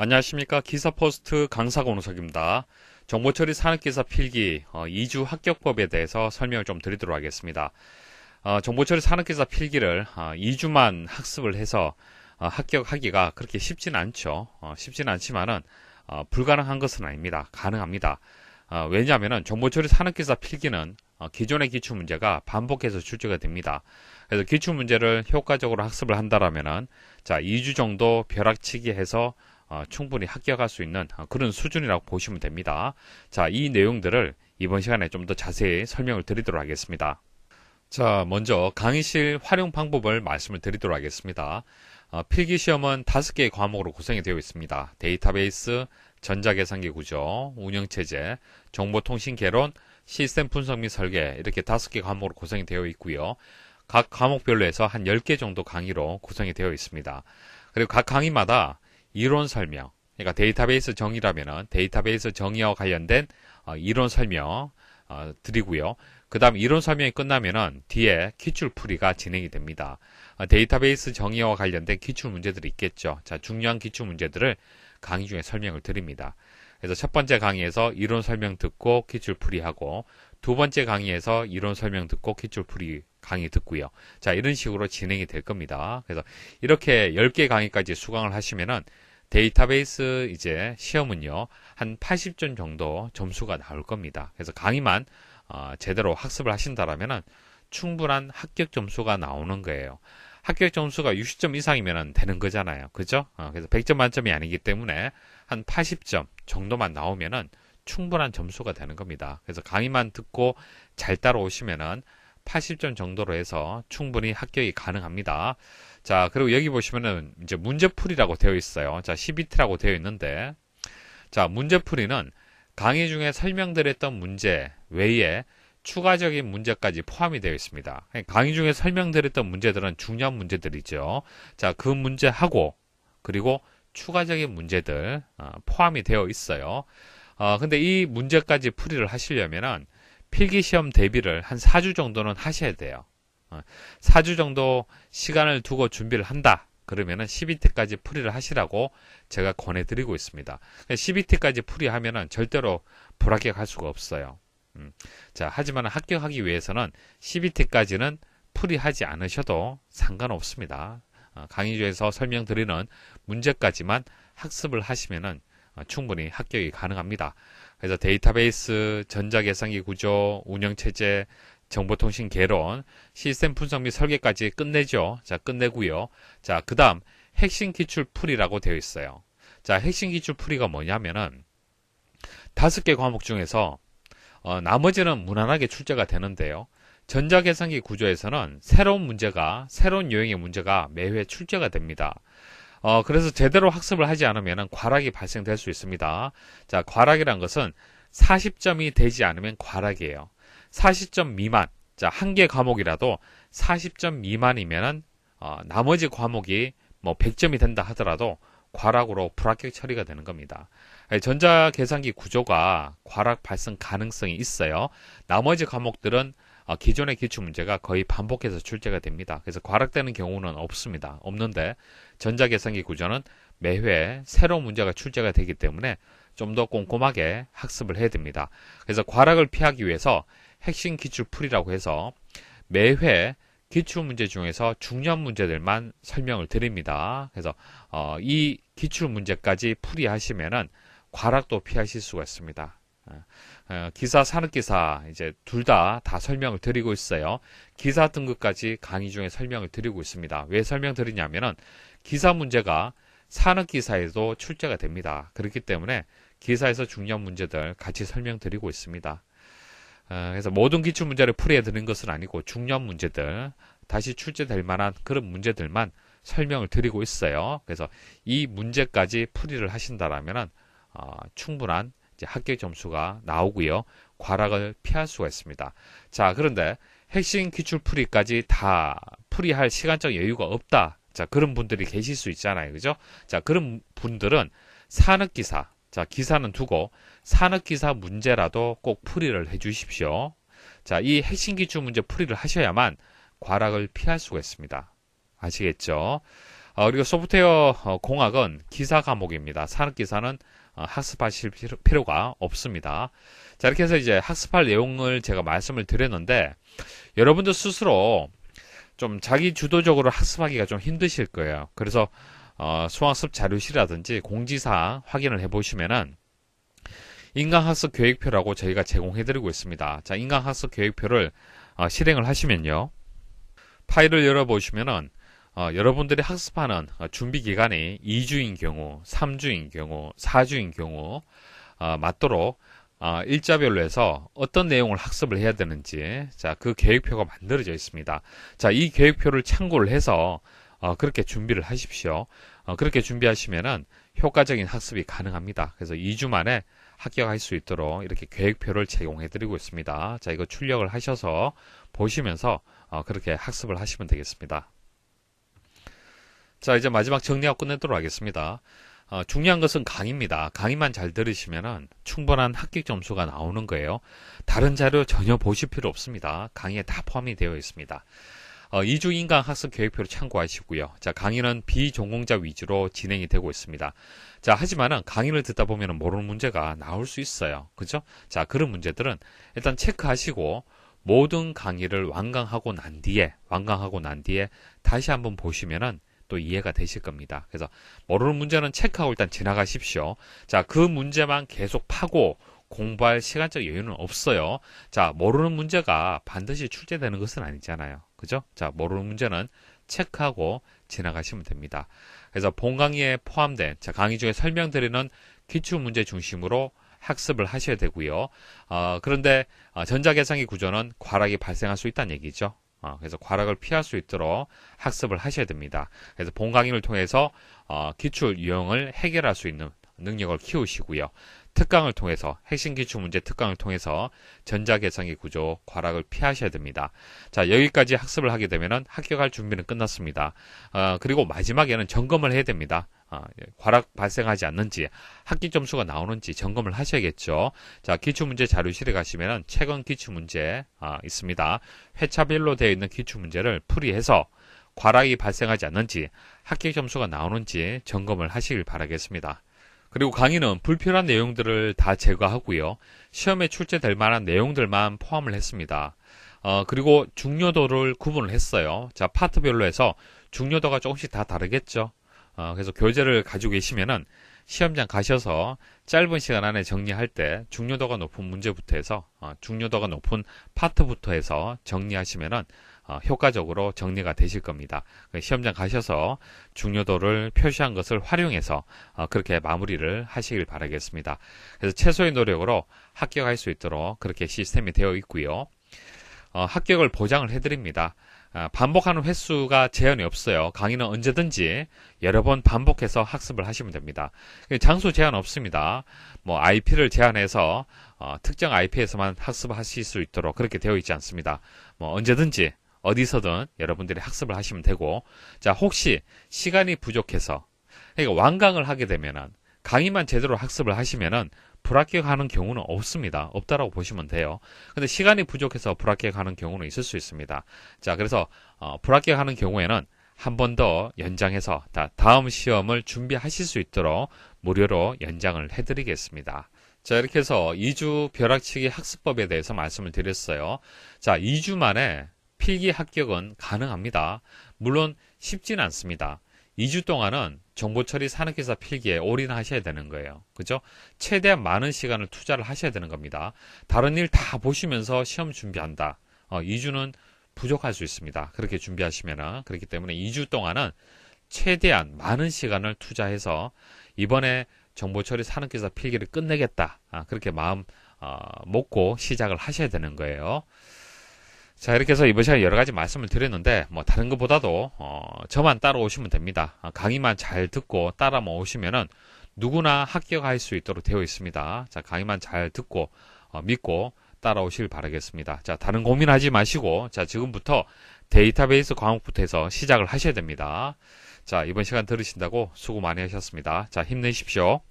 안녕하십니까. 기사포스트 강사고노석입니다. 정보처리 산업기사 필기 2주 어, 합격법에 대해서 설명을 좀 드리도록 하겠습니다. 어, 정보처리 산업기사 필기를 2주만 어, 학습을 해서 합격하기가 그렇게 쉽진 않죠. 쉽진 않지만은 불가능한 것은 아닙니다. 가능합니다. 왜냐하면 정보처리 산업기사 필기는 기존의 기출문제가 반복해서 출제가 됩니다. 그래서 기출문제를 효과적으로 학습을 한다라면은 자 2주 정도 벼락치기 해서 아, 충분히 합격할 수 있는 아, 그런 수준이라고 보시면 됩니다. 자, 이 내용들을 이번 시간에 좀 더 자세히 설명을 드리도록 하겠습니다. 자, 먼저 강의실 활용 방법을 말씀을 드리도록 하겠습니다. 아, 필기 시험은 다섯 개의 과목으로 구성이 되어 있습니다. 데이터베이스, 전자계산기 구조, 운영체제, 정보통신개론, 시스템 분석 및 설계 이렇게 다섯 개 과목으로 구성이 되어 있고요. 각 과목별로 해서 한 10개 정도 강의로 구성이 되어 있습니다. 그리고 각 강의마다 이론 설명. 그러니까 데이터베이스 정의라면은 데이터베이스 정의와 관련된 어, 이론 설명 어, 드리고요. 그다음 이론 설명이 끝나면은 뒤에 기출풀이가 진행이 됩니다. 어, 데이터베이스 정의와 관련된 기출 문제들이 있겠죠. 자, 중요한 기출 문제들을 강의 중에 설명을 드립니다. 그래서 첫 번째 강의에서 이론 설명 듣고 기출풀이하고 두 번째 강의에서 이론 설명 듣고 퀴즈풀이 강의 듣고요. 자, 이런 식으로 진행이 될 겁니다. 그래서 이렇게 10개 강의까지 수강을 하시면은 데이터베이스 이제 시험은요. 한 80점 정도 점수가 나올 겁니다. 그래서 강의만 어, 제대로 학습을 하신다라면은 충분한 합격 점수가 나오는 거예요. 합격 점수가 60점 이상이면 되는 거잖아요. 그죠? 어, 그래서 100점 만점이 아니기 때문에 한 80점 정도만 나오면은 충분한 점수가 되는 겁니다. 그래서 강의만 듣고 잘 따라오시면은 80점 정도로 해서 충분히 합격이 가능합니다. 자, 그리고 여기 보시면은 이제 문제풀이라고 되어 있어요. 자, 12트라고 되어 있는데 자, 문제풀이는 강의 중에 설명드렸던 문제 외에 추가적인 문제까지 포함이 되어 있습니다. 강의 중에 설명드렸던 문제들은 중요한 문제들이죠. 자, 그 문제하고 그리고 추가적인 문제들 어, 포함이 되어 있어요. 어, 근데 이 문제까지 풀이를 하시려면은 필기시험 대비를 한 4주 정도는 하셔야 돼요. 어, 4주 정도 시간을 두고 준비를 한다. 그러면은 12T까지 풀이를 하시라고 제가 권해드리고 있습니다. 12T까지 풀이하면은 절대로 불합격할 수가 없어요. 음, 자, 하지만 합격하기 위해서는 12T까지는 풀이하지 않으셔도 상관없습니다. 어, 강의주에서 설명드리는 문제까지만 학습을 하시면은 아, 충분히 합격이 가능합니다. 그래서 데이터베이스, 전자계산기 구조, 운영체제, 정보통신 개론, 시스템 분석 및 설계까지 끝내죠. 자, 끝내고요. 자, 그 다음 핵심 기출 풀이라고 되어 있어요. 자, 핵심 기출 풀이가 뭐냐면은 다섯 개 과목 중에서 어, 나머지는 무난하게 출제가 되는데요. 전자계산기 구조에서는 새로운 문제가, 새로운 유형의 문제가 매회 출제가 됩니다. 어, 그래서 제대로 학습을 하지 않으면 과락이 발생될 수 있습니다. 자, 과락이란 것은 40점이 되지 않으면 과락이에요. 40점 미만, 자, 한 개 과목이라도 40점 미만이면 어, 나머지 과목이 뭐 100점이 된다 하더라도 과락으로 불합격 처리가 되는 겁니다. 전자계산기 구조가 과락 발생 가능성이 있어요. 나머지 과목들은 어, 기존의 기출 문제가 거의 반복해서 출제가 됩니다. 그래서 과락되는 경우는 없습니다. 없는데 전자계산기 구조는 매회 새로운 문제가 출제가 되기 때문에 좀 더 꼼꼼하게 학습을 해야 됩니다. 그래서 과락을 피하기 위해서 핵심 기출풀이라고 해서 매회 기출문제 중에서 중요한 문제들만 설명을 드립니다. 그래서 어, 이 기출문제까지 풀이하시면은 과락도 피하실 수가 있습니다. 어, 기사 산업기사 이제 둘 다다 다 설명을 드리고 있어요. 기사 등급까지 강의 중에 설명을 드리고 있습니다. 왜 설명드리냐면은 기사 문제가 산업기사에도 출제가 됩니다. 그렇기 때문에 기사에서 중요한 문제들 같이 설명드리고 있습니다. 어, 그래서 모든 기출 문제를 풀이해 드는 것은 아니고 중요한 문제들 다시 출제될 만한 그런 문제들만 설명을 드리고 있어요. 그래서 이 문제까지 풀이를 하신다라면은 어, 충분한 합격 점수가 나오고요. 과락을 피할 수가 있습니다. 자, 그런데 핵심 기출 풀이까지 다 풀이할 시간적 여유가 없다. 자, 그런 분들이 계실 수 있잖아요. 그죠? 자, 그런 분들은 산업기사, 자, 기사는 두고 산업기사 문제라도 꼭 풀이를 해 주십시오. 자, 이 핵심 기출 문제 풀이를 하셔야만 과락을 피할 수가 있습니다. 아시겠죠? 어, 그리고 소프트웨어 어, 공학은 기사 과목입니다. 산업기사는 어, 학습하실 필요가 없습니다. 자, 이렇게 해서 이제 학습할 내용을 제가 말씀을 드렸는데, 여러분들 스스로 좀 자기 주도적으로 학습하기가 좀 힘드실 거예요. 그래서, 어, 수학습 자료실이라든지 공지사 항 확인을 해보시면은, 인강학습 계획표라고 저희가 제공해드리고 있습니다. 자, 인강학습 계획표를 어, 실행을 하시면요. 파일을 열어보시면은, 어, 여러분들이 학습하는 어, 준비 기간이 2주인 경우, 3주인 경우, 4주인 경우 어, 맞도록 어, 일자별로 해서 어떤 내용을 학습을 해야 되는지 자그 계획표가 만들어져 있습니다. 자이 계획표를 참고를 해서 어, 그렇게 준비를 하십시오. 어, 그렇게 준비하시면은 효과적인 학습이 가능합니다. 그래서 2주 만에 합격할 수 있도록 이렇게 계획표를 제공해드리고 있습니다. 자 이거 출력을 하셔서 보시면서 어, 그렇게 학습을 하시면 되겠습니다. 자, 이제 마지막 정리하고 끝내도록 하겠습니다. 어, 중요한 것은 강의입니다. 강의만 잘들으시면 충분한 합격 점수가 나오는 거예요. 다른 자료 전혀 보실 필요 없습니다. 강의에 다 포함이 되어 있습니다. 어, 2주 인강 학습 계획표를 참고하시고요. 자, 강의는 비전공자 위주로 진행이 되고 있습니다. 자, 하지만은 강의를 듣다 보면 모르는 문제가 나올 수 있어요. 그죠? 자, 그런 문제들은 일단 체크하시고 모든 강의를 완강하고 난 뒤에, 완강하고 난 뒤에 다시 한번 보시면은 또 이해가 되실 겁니다. 그래서 모르는 문제는 체크하고 일단 지나가십시오. 자, 그 문제만 계속 파고 공부할 시간적 여유는 없어요. 자, 모르는 문제가 반드시 출제되는 것은 아니잖아요. 그죠? 자, 모르는 문제는 체크하고 지나가시면 됩니다. 그래서 본 강의에 포함된 자, 강의 중에 설명드리는 기출 문제 중심으로 학습을 하셔야 되고요. 어, 그런데 어, 전자 계산기 구조는 과락이 발생할 수 있다는 얘기죠. 어, 그래서 과락을 피할 수 있도록 학습을 하셔야 됩니다. 그래서 본 강의를 통해서 어, 기출 유형을 해결할 수 있는 능력을 키우시고요. 특강을 통해서 핵심 기출 문제 특강을 통해서 전자 개성의 구조 과락을 피하셔야 됩니다. 자 여기까지 학습을 하게 되면 합격할 준비는 끝났습니다. 어, 그리고 마지막에는 점검을 해야 됩니다. 아, 예, 과락 발생하지 않는지 학기 점수가 나오는지 점검을 하셔야겠죠. 자, 기출문제 자료실에 가시면 최근 기출문제 아, 있습니다. 회차별로 되어 있는 기출문제를 풀이해서 과락이 발생하지 않는지 학기 점수가 나오는지 점검을 하시길 바라겠습니다. 그리고 강의는 불필요한 내용들을 다 제거하고요. 시험에 출제될 만한 내용들만 포함을 했습니다. 어, 그리고 중요도를 구분을 했어요. 자, 파트별로 해서 중요도가 조금씩 다 다르겠죠. 어, 그래서 교재를 가지고 계시면은 시험장 가셔서 짧은 시간 안에 정리할 때 중요도가 높은 문제부터 해서 어, 중요도가 높은 파트부터 해서 정리하시면은 어, 효과적으로 정리가 되실 겁니다. 그 시험장 가셔서 중요도를 표시한 것을 활용해서 어, 그렇게 마무리를 하시길 바라겠습니다. 그래서 최소의 노력으로 합격할 수 있도록 그렇게 시스템이 되어 있고요. 어, 합격을 보장을 해드립니다. 아, 반복하는 횟수가 제한이 없어요. 강의는 언제든지 여러 번 반복해서 학습을 하시면 됩니다. 그 장소 제한 없습니다. 뭐 IP를 제한해서 어, 특정 IP에서만 학습하실 수 있도록 그렇게 되어 있지 않습니다. 뭐 언제든지 어디서든 여러분들이 학습을 하시면 되고 자 혹시 시간이 부족해서 그러니까 완강을 하게 되면은 강의만 제대로 학습을 하시면은 불합격하는 경우는 없습니다. 없다라고 보시면 돼요. 근데 시간이 부족해서 불합격하는 경우는 있을 수 있습니다. 자, 그래서 어, 불합격하는 경우에는 한 번 더 연장해서 다, 다음 시험을 준비하실 수 있도록 무료로 연장을 해드리겠습니다. 자, 이렇게 해서 2주 벼락치기 학습법에 대해서 말씀을 드렸어요. 자, 2주 만에 필기 합격은 가능합니다. 물론 쉽진 않습니다. 2주 동안은 정보 처리 산업기사 필기에 올인하셔야 되는 거예요. 그죠? 최대한 많은 시간을 투자를 하셔야 되는 겁니다. 다른 일 다 보시면서 시험 준비한다. 어, 2주는 부족할 수 있습니다. 그렇게 준비하시면은. 그렇기 때문에 2주 동안은 최대한 많은 시간을 투자해서 이번에 정보 처리 산업기사 필기를 끝내겠다. 아, 그렇게 마음, 어, 먹고 시작을 하셔야 되는 거예요. 자 이렇게 해서 이번 시간에 여러 가지 말씀을 드렸는데 뭐 다른 것보다도 어, 저만 따라오시면 됩니다. 아, 강의만 잘 듣고 따라 모으시면은 누구나 합격할 수 있도록 되어 있습니다. 자 강의만 잘 듣고 어, 믿고 따라오시길 바라겠습니다. 자 다른 고민하지 마시고 자 지금부터 데이터베이스 과목부터 해서 시작을 하셔야 됩니다. 자 이번 시간 들으신다고 수고 많이 하셨습니다. 자 힘내십시오.